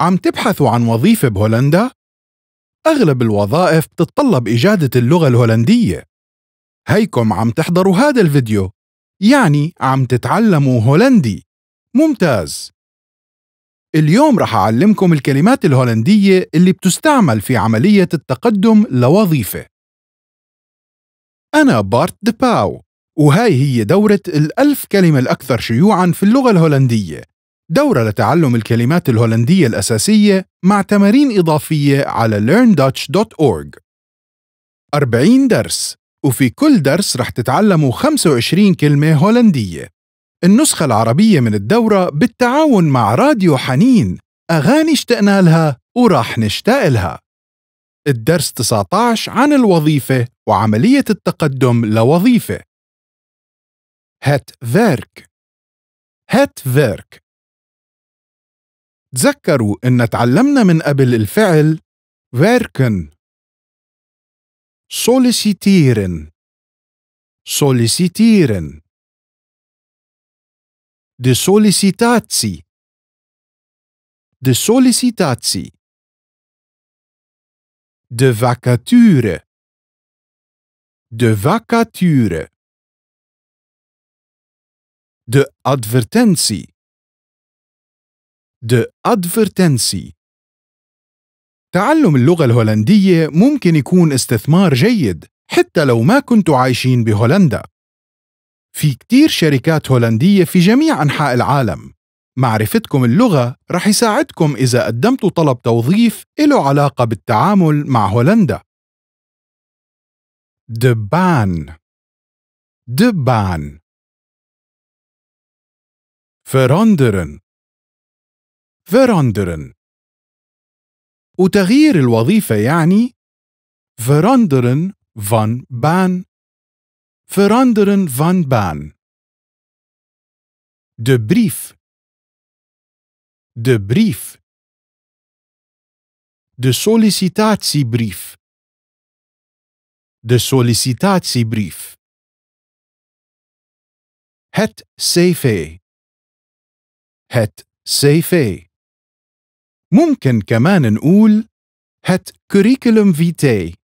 عم تبحثوا عن وظيفة بهولندا؟ أغلب الوظائف بتتطلب إجادة اللغة الهولندية هيكم عم تحضروا هذا الفيديو يعني عم تتعلموا هولندي ممتاز اليوم رح أعلمكم الكلمات الهولندية اللي بتستعمل في عملية التقدم لوظيفة أنا بارت دباو وهاي هي دورة الألف كلمة الأكثر شيوعاً في اللغة الهولندية دورة لتعلم الكلمات الهولندية الأساسية مع تمارين إضافية على learndutch.org 40 درس وفي كل درس رح تتعلموا 25 كلمة هولندية النسخة العربية من الدورة بالتعاون مع راديو حنين أغاني اشتقنا لها وراح نشتاق لها الدرس 19 عن الوظيفة وعملية التقدم لوظيفة هات فيرك هات فيرك تذكروا إن تعلمنا من قبل الفعل werken solliciteren solliciteren de sollicitatie de sollicitatie de vacature de vacature de advertentie De advertentie تعلم اللغة الهولندية ممكن يكون استثمار جيد حتى لو ما كنتوا عايشين بهولندا في كتير شركات هولندية في جميع أنحاء العالم معرفتكم اللغة رح يساعدكم إذا قدمتوا طلب توظيف له علاقة بالتعامل مع هولندا دبان دبان veranderen فيراندرن وتغيير الوظيفة يعني فيراندرن فان بان فيراندرن فان بان دو بريف دو بريف دو سوليسيتاتسي بريف دو سوليسيتاتسي بريف het cv het cv ممكن كمان نقول هات كوريكولوم فيتاي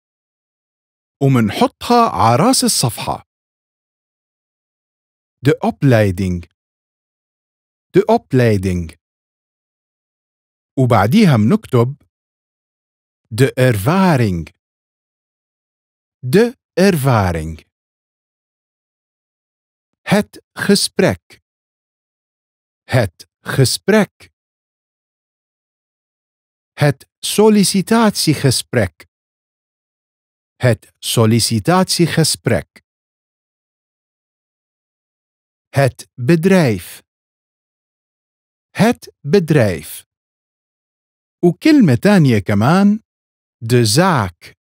ومنحطها راس الصفحة The Uplighting The Uplighting وبعديها منكتب The Erfaring The Erfaring هات خسبرك هات خسبرك Het sollicitatiegesprek. Het sollicitatiegesprek. Het bedrijf. Het bedrijf. وكلمة تانية كمان de zaak.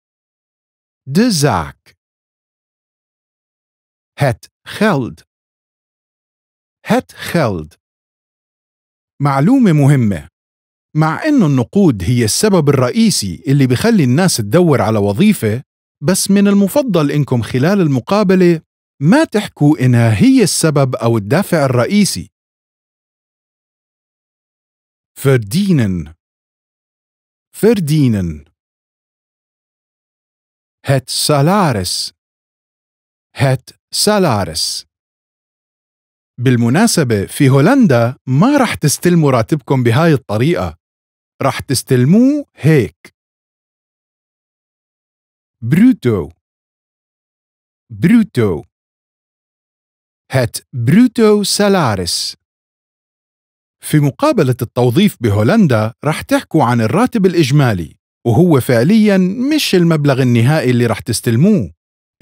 De zaak. Het geld. Het geld. معلومة مهمة مع انه النقود هي السبب الرئيسي اللي بخلي الناس تدور على وظيفه بس من المفضل انكم خلال المقابله ما تحكوا انها هي السبب او الدافع الرئيسي فردينن فردينن het سالارس het سالارس بالمناسبة في هولندا ما رح تستلموا راتبكم بهاي الطريقة رح تستلموه هيك بروتو بروتو هات بروتو سالاريس في مقابلة التوظيف بهولندا رح تحكوا عن الراتب الإجمالي وهو فعليا مش المبلغ النهائي اللي رح تستلموه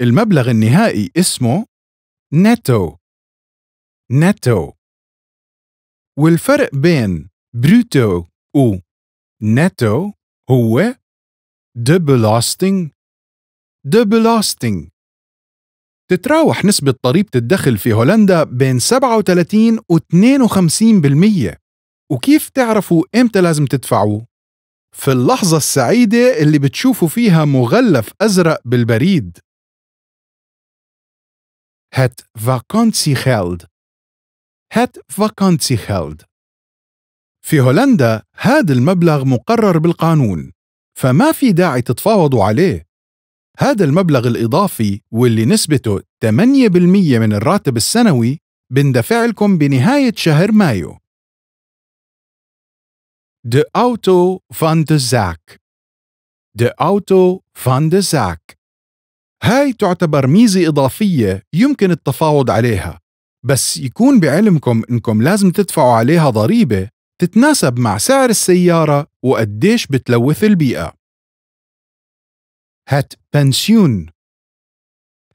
المبلغ النهائي اسمه نتو نتو والفرق بين بروتو و نتو هو دي بلاستنج دي بلاستنج تتراوح نسبة ضريبة الدخل في هولندا بين 37 و 52% وكيف تعرفوا إمتى لازم تدفعوا؟ في اللحظة السعيدة اللي بتشوفوا فيها مغلف أزرق بالبريد هات خالد هات فاكونسي خالد في هولندا هذا المبلغ مقرر بالقانون فما في داعي تتفاوضوا عليه هذا المبلغ الإضافي واللي نسبته 8% من الراتب السنوي بندفع لكم بنهاية شهر مايو The auto van de zaak The auto van de zaak هاي تعتبر ميزة إضافية يمكن التفاوض عليها بس يكون بعلمكم إنكم لازم تدفعوا عليها ضريبة تتناسب مع سعر السيارة وقديش بتلوث البيئة هات بنسيون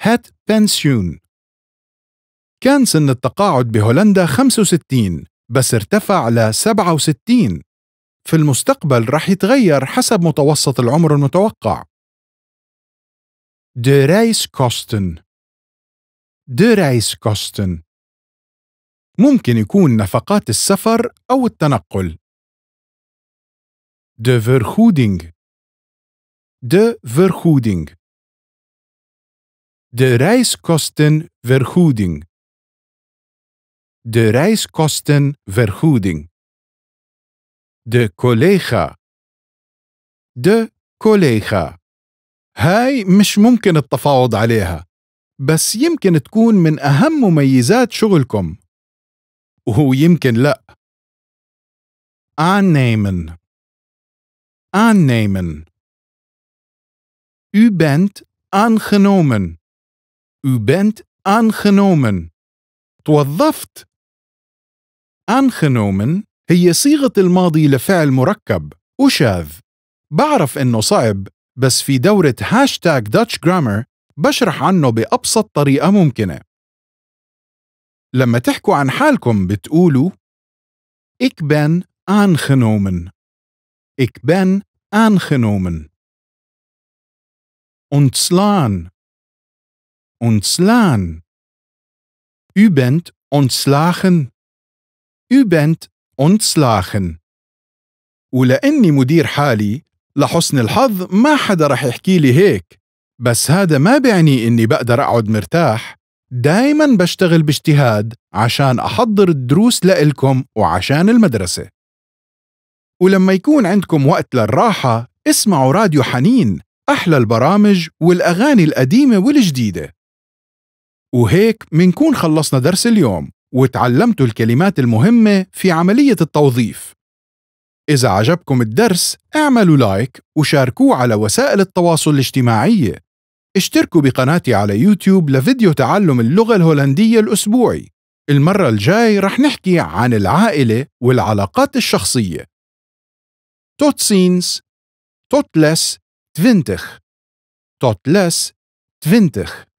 هات بنسيون كان سن التقاعد بهولندا 65 بس ارتفع ل 67 في المستقبل رح يتغير حسب متوسط العمر المتوقع كوستن دي رايس كوستن ممكن يكون نفقات السفر أو التنقل. De vergoeding. De vergoeding. De reiskosten reiskostenvergoeding. De reiskosten reiskostenvergoeding. De collega. De collega. هاي مش ممكن التفاوض عليها، بس يمكن تكون من أهم مميزات شغلكم. ويمكن لا annehmen annehmen U bent aangenomen. U bent aangenomen. توظفت. aangenomen هي صيغة الماضي لفعل مركب وشاذ. بعرف إنه صعب بس في دورة هاشتاج داتش جرامر بشرح عنه بأبسط طريقة ممكنة. لما تحكوا عن حالكم بتقولوا Ik ben aangenomen. Ik ben aangenomen. Ontslaan. Ontslaan. U bent ontslagen. U bent أنتسلاخن ولأني مدير حالي لحسن الحظ ما حدا رح يحكي لي هيك بس هذا ما بيعني إني بقدر أقعد مرتاح دايما بشتغل باجتهاد عشان أحضر الدروس لإلكم وعشان المدرسة ولما يكون عندكم وقت للراحة اسمعوا راديو حنين أحلى البرامج والأغاني القديمة والجديدة وهيك منكون خلصنا درس اليوم وتعلمتوا الكلمات المهمة في عملية التوظيف إذا عجبكم الدرس اعملوا لايك وشاركوه على وسائل التواصل الاجتماعية اشتركوا بقناتي على يوتيوب لفيديو تعلم اللغة الهولندية الأسبوعي المرة الجاي رح نحكي عن العائلة والعلاقات الشخصية توت سينز توت لس تفنتخ توت لس تفنتخ